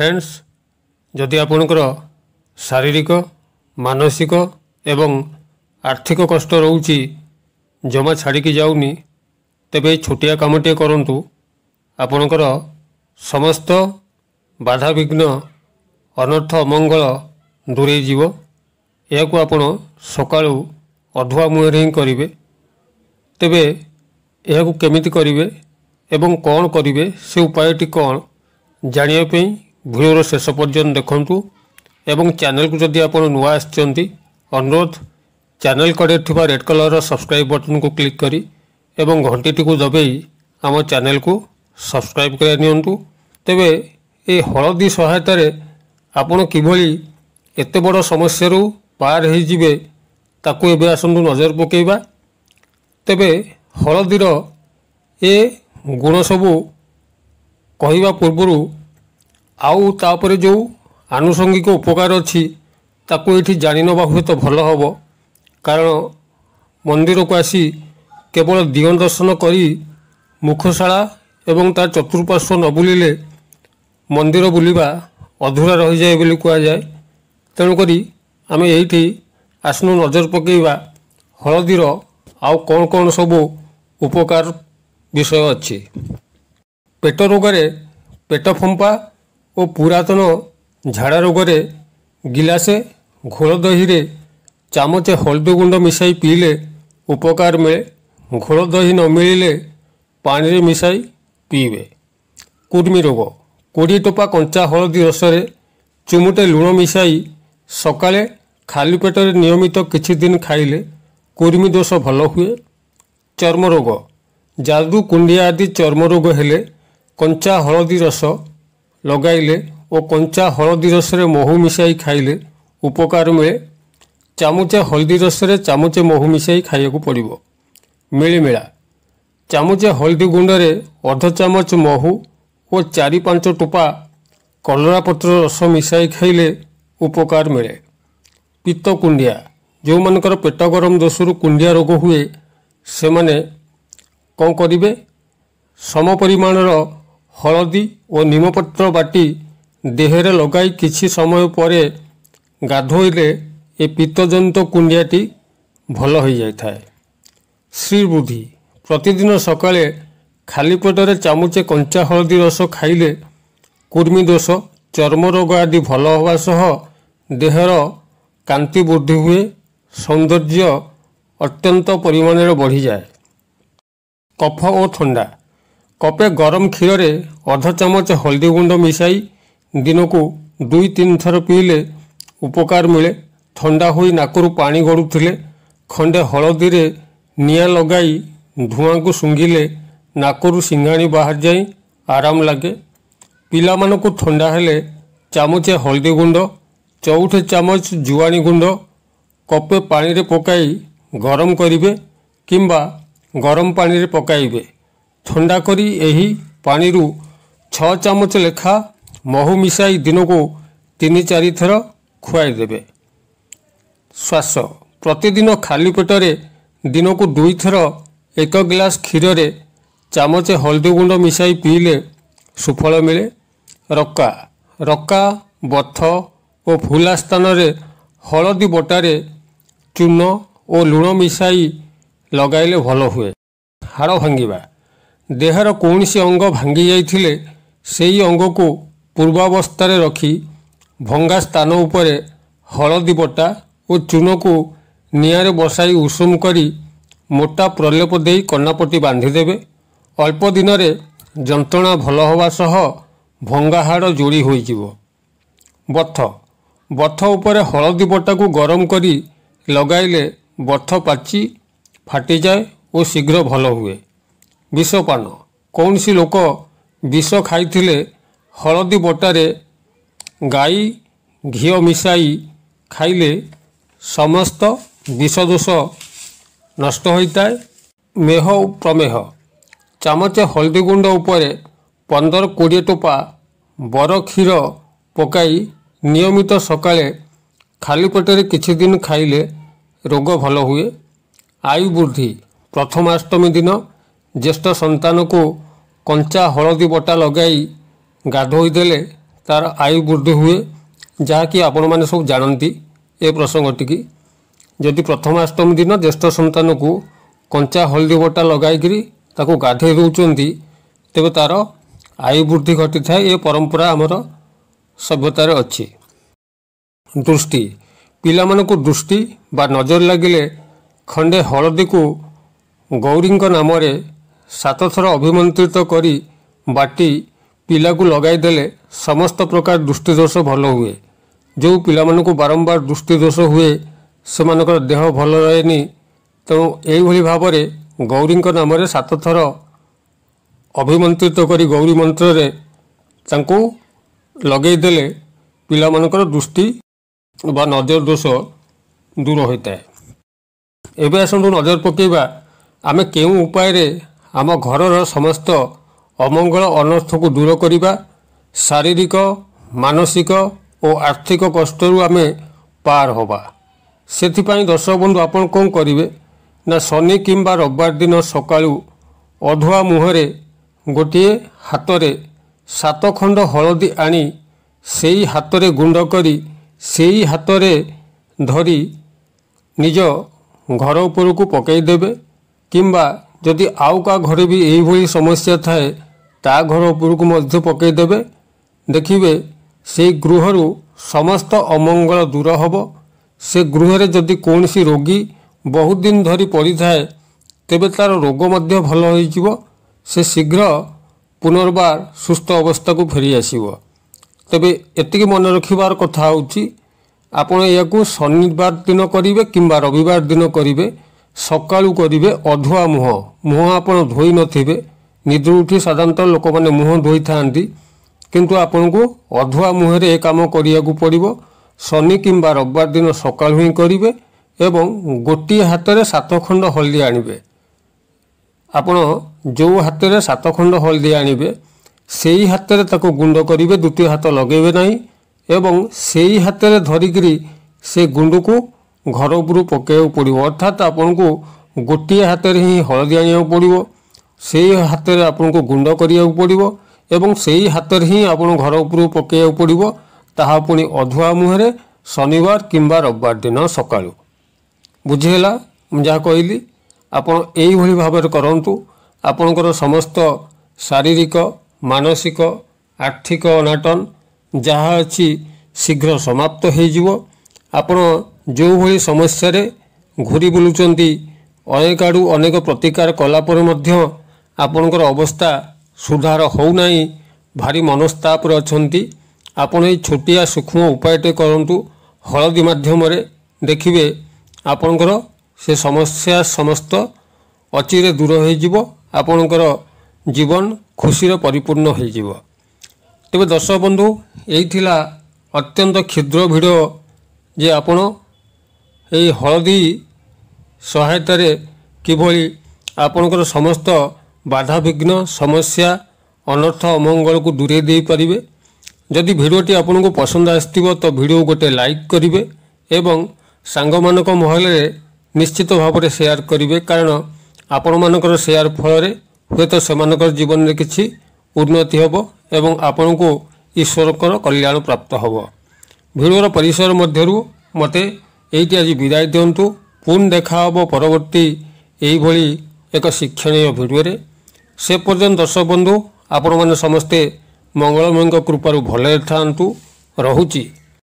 friends ଯଦି ଆପଣଙ୍କର ଶାରୀରିକ ମାନସିକ ଏବଂ ଆର୍ଥିକ କଷ୍ଟ ରହୁଛି ଜମା ଛାଡ଼ିକି ଯାଉନି ତେବେ ଛୋଟିଆ କାମଟିଏ କରନ୍ତୁ ଆପଣଙ୍କର ସମସ୍ତ ବାଧାବିଘ୍ନ ଅନର୍ଥ ଅମଙ୍ଗଳ ଦୂରେଇ ଯିବ ଏହାକୁ ଆପଣ ସକାଳୁ ଅଧୁଆ ମୁହଁରେ ହିଁ କରିବେ ତେବେ ଏହାକୁ କେମିତି କରିବେ ଏବଂ କ'ଣ କରିବେ ସେ ଉପାୟଟି କ'ଣ ଜାଣିବା ପାଇଁ ভিডিওর শেষ পর্যন্ত দেখন্তু এবং চ্যানেলকে যদি আপনার নূয়া আসছেন অনুরোধ চ্যানেল কড়ে থাকা রেড কলর সবসক্রাইব বটনকু ক্লিক করে এবং ঘণ্টিটি দবাই আমার চ্যানেলকু সবসক্রাইব করে নিয়ন্তু তবে এই হলদী সহায়তার আপনার কিভাবে এত বড় সমস্যার পার হয়ে যাবে তাকে এবে আসন্তু নজর পকাইবা তবে হলদীর এ গুণ সবু কহা পূর্বর ଆଉ ତା'ପରେ ଯେଉଁ ଆନୁଷଙ୍ଗିକ ଉପକାର ଅଛି ତାକୁ ଏଠି ଜାଣିନେବା ହୁଏତ ଭଲ ହେବ କାରଣ ମନ୍ଦିରକୁ ଆସି କେବଳ ଦିଅଁ ଦର୍ଶନ କରି ମୁଖଶାଳା ଏବଂ ତା ଚତୁଃପାର୍ଶ୍ୱ ନ ବୁଲିଲେ ମନ୍ଦିର ବୁଲିବା ଅଧୁରା ରହିଯାଏ ବୋଲି କୁହାଯାଏ ତେଣୁକରି ଆମେ ଏଇଠି ଆସୁନୁ ନଜର ପକାଇବା ହଳଦୀର ଆଉ କ'ଣ କ'ଣ ସବୁ ଉପକାର ବିଷୟ ଅଛି ପେଟ ରୋଗରେ ପେଟ ଫମ୍ପା ଓ ପୁରାତନ ଝାଡ଼ା ରୋଗରେ ଗିଲାସେ ଘୋଳ ଦହିରେ ଚାମଚେ ହଳଦୀ ଗୁଣ୍ଡ ମିଶାଇ ପିଇଲେ ଉପକାର ମିଳେ ଘୋଳ ଦହି ନ ମିଳିଲେ ପାଣିରେ ମିଶାଇ ପିଇବେ କୁର୍ମୀ ରୋଗ କୋଡ଼ିଏ ଟୋପା କଞ୍ଚା ହଳଦୀ ରସରେ ଚୁମୁଟେ ଲୁଣ ମିଶାଇ ସକାଳେ ଖାଲି ପେଟରେ ନିୟମିତ କିଛି ଦିନ ଖାଇଲେ କୁର୍ମୀ ଦୋଷ ଭଲ ହୁଏ ଚର୍ମରୋଗ ଯାଦୁ କୁଣ୍ଡିଆ ଆଦି ଚର୍ମରୋଗ ହେଲେ କଞ୍ଚା ହଳଦୀ ରସ ଲଗାଇଲେ ଓ କଞ୍ଚା ହଳଦୀ ରସରେ ମହୁ ମିଶାଇ ଖାଇଲେ ଉପକାର ମିଳେ ଚାମୁଚେ ହଳଦୀ ରସରେ ଚାମୁଚେ ମହୁ ମିଶାଇ ଖାଇବାକୁ ପଡ଼ିବ ମିଳିମିଳା ଚାମୁଚେ ହଳଦୀ ଗୁଣ୍ଡରେ ଅଧ ଚାମଚ ମହୁ ଓ ଚାରି ପାଞ୍ଚ ଟୋପା କଲରାପତ୍ର ରସ ମିଶାଇ ଖାଇଲେ ଉପକାର ମିଳେ ପିତ୍ତ କୁଣ୍ଡିଆ ଯେଉଁମାନଙ୍କର ପେଟ ଗରମ ଦୋଷରୁ କୁଣ୍ଡିଆ ରୋଗ ହୁଏ ସେମାନେ କ'ଣ କରିବେ ସମ ପରିମାଣର ହଳଦୀ ଓ ନିମପତ୍ର ବାଟି ଦେହରେ ଲଗାଇ କିଛି ସମୟ ପରେ ଗାଧୋଇଲେ ଏ ପିତ୍ତଜନିତ କୁଣ୍ଡିଆଟି ଭଲ ହୋଇଯାଇଥାଏ ଶ୍ରୀବୃଦ୍ଧି ପ୍ରତିଦିନ ସକାଳେ ଖାଲି ପେଟରେ ଚାମୁଚେ କଞ୍ଚା ହଳଦୀ ରସ ଖାଇଲେ କୁର୍ମୀ ଦୋଷ ଚର୍ମ ରୋଗ ଆଦି ଭଲ ହେବା ସହ ଦେହର କାନ୍ତି ବୃଦ୍ଧି ହୁଏ ସୌନ୍ଦର୍ଯ୍ୟ ଅତ୍ୟନ୍ତ ପରିମାଣରେ ବଢ଼ିଯାଏ କଫ ଓ ଥଣ୍ଡା କପେ ଗରମ କ୍ଷୀରରେ ଅଧ ଚାମଚ ହଳଦୀ ଗୁଣ୍ଡ ମିଶାଇ ଦିନକୁ ଦୁଇ ତିନି ଥର ପିଇଲେ ଉପକାର ମିଳେ ଥଣ୍ଡା ହୋଇ ନାକରୁ ପାଣି ଗଡ଼ୁଥିଲେ ଖଣ୍ଡେ ହଳଦୀରେ ନିଆଁ ଲଗାଇ ଧୂଆଁକୁ ଶୁଙ୍ଘିଲେ ନାକରୁ ସିଙ୍ଘାଣି ବାହାରିଯାଇ ଆରାମ ଲାଗେ ପିଲାମାନଙ୍କୁ ଥଣ୍ଡା ହେଲେ ଚାମଚେ ହଳଦୀ ଗୁଣ୍ଡ ଚଉଠେ ଚାମଚ ଜୁଆଣି ଗୁଣ୍ଡ କପେ ପାଣିରେ ପକାଇ ଗରମ କରିବେ କିମ୍ବା ଗରମ ପାଣିରେ ପକାଇବେ ଥଣ୍ଡା କରି ଏହି ପାଣିରୁ ଛଅ ଚାମଚ ଲେଖା ମହୁ ମିଶାଇ ଦିନକୁ ତିନି ଚାରିଥର ଖୁଆଇ ଦେବେ ଶ୍ୱାସ ପ୍ରତିଦିନ ଖାଲି ପେଟରେ ଦିନକୁ ଦୁଇଥର ଏକ ଗ୍ଲାସ୍ କ୍ଷୀରରେ ଚାମଚେ ହଳଦୀ ଗୁଣ୍ଡ ମିଶାଇ ପିଇଲେ ସୁଫଳ ମିଳେ ରକା ରକା ବଥ ଓ ଫୁଲା ସ୍ଥାନରେ ହଳଦୀ ବଟାରେ ଚୂନ ଓ ଲୁଣ ମିଶାଇ ଲଗାଇଲେ ଭଲ ହୁଏ ହାଡ଼ ଭାଙ୍ଗିବା ଦେହର କୌଣସି ଅଙ୍ଗ ଭାଙ୍ଗି ଯାଇଥିଲେ ସେହି ଅଙ୍ଗକୁ ପୂର୍ବାବସ୍ଥାରେ ରଖି ଭଙ୍ଗା ସ୍ଥାନ ଉପରେ ହଳଦୀ ବଟା ଓ ଚୂନକୁ ନିଆଁରେ ବସାଇ ଉଷୁମ କରି ମୋଟା ପ୍ରଲେପ ଦେଇ କନାପଟି ବାନ୍ଧିଦେବେ ଅଳ୍ପ ଦିନରେ ଯନ୍ତ୍ରଣା ଭଲ ହେବା ସହ ଭଙ୍ଗା ହାଡ଼ ଯୋଡ଼ି ହୋଇଯିବ ବଥ ବଥ ଉପରେ ହଳଦୀ ବଟାକୁ ଗରମ କରି ଲଗାଇଲେ ବଥ ପାଚି ଫାଟିଯାଏ ଓ ଶୀଘ୍ର ଭଲ ହୁଏ ବିଷପାନ କୌଣସି ଲୋକ ବିଷ ଖାଇଥିଲେ ହଳଦୀ ବଟାରେ ଗାଈ ଘିଅ ମିଶାଇ ଖାଇଲେ ସମସ୍ତ ବିଷଦୋଷ ନଷ୍ଟ ହୋଇଥାଏ ମେହ ପ୍ରମେହ ଚାମଚେ ହଳଦୀ ଗୁଣ୍ଡ ଉପରେ ପନ୍ଦର କୋଡ଼ିଏ ଟୋପା ବର କ୍ଷୀର ପକାଇ ନିୟମିତ ସକାଳେ ଖାଲି ପେଟରେ କିଛି ଦିନ ଖାଇଲେ ରୋଗ ଭଲ ହୁଏ ଆୟୁ ବୃଦ୍ଧି ପ୍ରଥମାଷ୍ଟମୀ ଦିନ ଜ୍ୟେଷ୍ଠ ସନ୍ତାନକୁ କଞ୍ଚା ହଳଦୀ ବଟା ଲଗାଇ ଗାଧୋଇଦେଲେ ତା'ର ଆୟୁ ବୃଦ୍ଧି ହୁଏ ଯାହାକି ଆପଣମାନେ ସବୁ ଜାଣନ୍ତି ଏ ପ୍ରସଙ୍ଗଟିକି ଯଦି ପ୍ରଥମାଷ୍ଟମୀ ଦିନ ଜ୍ୟେଷ୍ଠ ସନ୍ତାନକୁ କଞ୍ଚା ହଳଦୀ ବଟା ଲଗାଇକିରି ତାକୁ ଗାଧୋଇ ଦେଉଛନ୍ତି ତେବେ ତା'ର ଆୟୁ ବୃଦ୍ଧି ଘଟିଥାଏ ଏ ପରମ୍ପରା ଆମର ସଭ୍ୟତାରେ ଅଛି ଦୃଷ୍ଟି ପିଲାମାନଙ୍କୁ ଦୃଷ୍ଟି ବା ନଜର ଲାଗିଲେ ଖଣ୍ଡେ ହଳଦୀକୁ ଗୌରୀଙ୍କ ନାମରେ ସାତଥର ଅଭିମନ୍ତ୍ରିତ କରି ବାଟି ପିଲାକୁ ଲଗାଇ ଦେଲେ ସମସ୍ତ ପ୍ରକାର ଦୃଷ୍ଟିଦୋଷ ଭଲ ହୁଏ ଯେଉଁ ପିଲାମାନଙ୍କୁ ବାରମ୍ବାର ଦୃଷ୍ଟିଦୋଷ ହୁଏ ସେମାନଙ୍କର ଦେହ ଭଲ ରହେନି ତେଣୁ ଏହିଭଳି ଭାବରେ ଗୌରୀଙ୍କ ନାମରେ ସାତଥର ଅଭିମନ୍ତ୍ରିତ କରି ଗୌରୀ ମନ୍ତ୍ରରେ ତାଙ୍କୁ ଲଗାଇ ଦେଲେ ପିଲାମାନଙ୍କର ଦୃଷ୍ଟି ବା ନଜର ଦୋଷ ଦୂର ହୋଇଥାଏ ଏବେ ଆସନ୍ତୁ ନଜର ପକାଇବା ଆମେ କେଉଁ ଉପାୟରେ ଆମ ଘରର ସମସ୍ତ ଅମଙ୍ଗଳ ଅନର୍ଥକୁ ଦୂର କରିବା ଶାରୀରିକ ମାନସିକ ଓ ଆର୍ଥିକ କଷ୍ଟରୁ ଆମେ ପାର ହେବା ସେଥିପାଇଁ ଦର୍ଶକ ବନ୍ଧୁ ଆପଣ କ'ଣ କରିବେ ନା ଶନି କିମ୍ବା ରବିବାର ଦିନ ସକାଳୁ ଅଧୁଆ ମୁହଁରେ ଗୋଟିଏ ହାତରେ ସାତ ଖଣ୍ଡ ହଳଦୀ ଆଣି ସେଇ ହାତରେ ଗୁଣ୍ଡ କରି ସେଇ ହାତରେ ଧରି ନିଜ ଘର ଉପରକୁ ପକାଇ ଦେବେ କିମ୍ବା ଯଦି ଆଉ କାହା ଘରେ ବି ଏହିଭଳି ସମସ୍ୟା ଥାଏ ତା ଘର ଉପରକୁ ମଧ୍ୟ ପକାଇଦେବେ ଦେଖିବେ ସେଇ ଗୃହରୁ ସମସ୍ତ ଅମଙ୍ଗଳ ଦୂର ହେବ ସେ ଗୃହରେ ଯଦି କୌଣସି ରୋଗୀ ବହୁତ ଦିନ ଧରି ପଡ଼ିଥାଏ ତେବେ ତା'ର ରୋଗ ମଧ୍ୟ ଭଲ ହୋଇଯିବ ସେ ଶୀଘ୍ର ପୁନର୍ବାର ସୁସ୍ଥ ଅବସ୍ଥାକୁ ଫେରିଆସିବ ତେବେ ଏତିକି ମନେ ରଖିବାର କଥା ହେଉଛି ଆପଣ ଏହାକୁ ଶନିବାର ଦିନ କରିବେ କିମ୍ବା ରବିବାର ଦିନ କରିବେ ସକାଳୁ କରିବେ ଅଧୁଆ ମୁହଁ ମୁହଁ ଆପଣ ଧୋଇନଥିବେ ନିଦ୍ରୁ ଉଠି ସାଧାରଣତଃ ଲୋକମାନେ ମୁହଁ ଧୋଇଥାନ୍ତି କିନ୍ତୁ ଆପଣଙ୍କୁ ଅଧୁଆ ମୁହଁରେ ଏ କାମ କରିବାକୁ ପଡ଼ିବ ଶନି କିମ୍ବା ରବିବାର ଦିନ ସକାଳୁ ହିଁ କରିବେ ଏବଂ ଗୋଟିଏ ହାତରେ ସାତଖଣ୍ଡ ହଳଦି ଆଣିବେ ଆପଣ ଯେଉଁ ହାତରେ ସାତଖଣ୍ଡ ହଳଦି ଆଣିବେ ସେଇ ହାତରେ ତାକୁ ଗୁଣ୍ଡ କରିବେ ଦ୍ୱିତୀୟ ହାତ ଲଗେଇବେ ନାହିଁ ଏବଂ ସେଇ ହାତରେ ଧରିକିରି ସେ ଗୁଣ୍ଡକୁ ଘର ଉପରୁ ପକାଇବାକୁ ପଡ଼ିବ ଅର୍ଥାତ୍ ଆପଣଙ୍କୁ ଗୋଟିଏ ହାତରେ ହିଁ ହଳଦୀ ଆଣିବାକୁ ପଡ଼ିବ ସେଇ ହାତରେ ଆପଣଙ୍କୁ ଗୁଣ୍ଡ କରିବାକୁ ପଡ଼ିବ ଏବଂ ସେଇ ହାତରେ ହିଁ ଆପଣ ଘର ଉପରକୁ ପକାଇବାକୁ ପଡ଼ିବ ତାହା ପୁଣି ଅଧୁଆ ମୁହଁରେ ଶନିବାର କିମ୍ବା ରବିବାର ଦିନ ସକାଳୁ ବୁଝିହେଲା ମୁଁ ଯାହା କହିଲି ଆପଣ ଏଇଭଳି ଭାବରେ କରନ୍ତୁ ଆପଣଙ୍କର ସମସ୍ତ ଶାରୀରିକ ମାନସିକ ଆର୍ଥିକ ଅନାଟନ ଯାହା ଅଛି ଶୀଘ୍ର ସମାପ୍ତ ହୋଇଯିବ ଆପଣ ଯେଉଁଭଳି ସମସ୍ୟାରେ ଘୁରି ବୁଲୁଛନ୍ତି ଅନେକ ଆଡ଼ୁ ଅନେକ ପ୍ରତିକାର କଲାପରେ ମଧ୍ୟ ଆପଣଙ୍କର ଅବସ୍ଥା ସୁଧାର ହେଉନାହିଁ ଭାରି ମନସ୍ତାପରେ ଅଛନ୍ତି ଆପଣ ଏଇ ଛୋଟିଆ ସୂକ୍ଷ୍ମ ଉପାୟଟେ କରନ୍ତୁ ହଳଦୀ ମାଧ୍ୟମରେ ଦେଖିବେ ଆପଣଙ୍କର ସେ ସମସ୍ୟା ସମସ୍ତ ଅଚିରେ ଦୂର ହୋଇଯିବ ଆପଣଙ୍କର ଜୀବନ ଖୁସିରେ ପରିପୂର୍ଣ୍ଣ ହୋଇଯିବ ତେବେ ଦର୍ଶକ ବନ୍ଧୁ ଏଇ ଥିଲା ଅତ୍ୟନ୍ତ କ୍ଷୁଦ୍ର ଭିଡ଼ ଯେ ଆପଣ ଏହି ହଳଦୀ ସହାୟତାରେ କିଭଳି ଆପଣଙ୍କର ସମସ୍ତ ବାଧାବିଘ୍ନ ସମସ୍ୟା ଅନର୍ଥ ଅମଙ୍ଗଳକୁ ଦୂରେଇ ଦେଇପାରିବେ ଯଦି ଭିଡ଼ିଓଟି ଆପଣଙ୍କୁ ପସନ୍ଦ ଆସିଥିବ ତ ଭିଡ଼ିଓ ଗୋଟେ ଲାଇକ୍ କରିବେ ଏବଂ ସାଙ୍ଗମାନଙ୍କ ମହଲରେ ନିଶ୍ଚିତ ଭାବରେ ସେୟାର କରିବେ କାରଣ ଆପଣମାନଙ୍କର ସେୟାର ଫଳରେ ହୁଏତ ସେମାନଙ୍କର ଜୀବନରେ କିଛି ଉନ୍ନତି ହେବ ଏବଂ ଆପଣଙ୍କୁ ଈଶ୍ୱରଙ୍କର କଲ୍ୟାଣ ପ୍ରାପ୍ତ ହେବ ଭିଡ଼ିଓର ପରିସର ମଧ୍ୟରୁ ମୋତେ এইটি আজি বিদায় দিয়ন্তু পুন দেখা হব পৰৱৰ্তী এইভাবে এক শিক্ষণীয় ভিডিঅ'ৰে সে পৰ্যন্ত দৰ্শক বন্ধু আপন মানে সমস্তে মঙ্গলময়ঙ্ক কৃপাৰ ভালো থাকতু ৰহুচি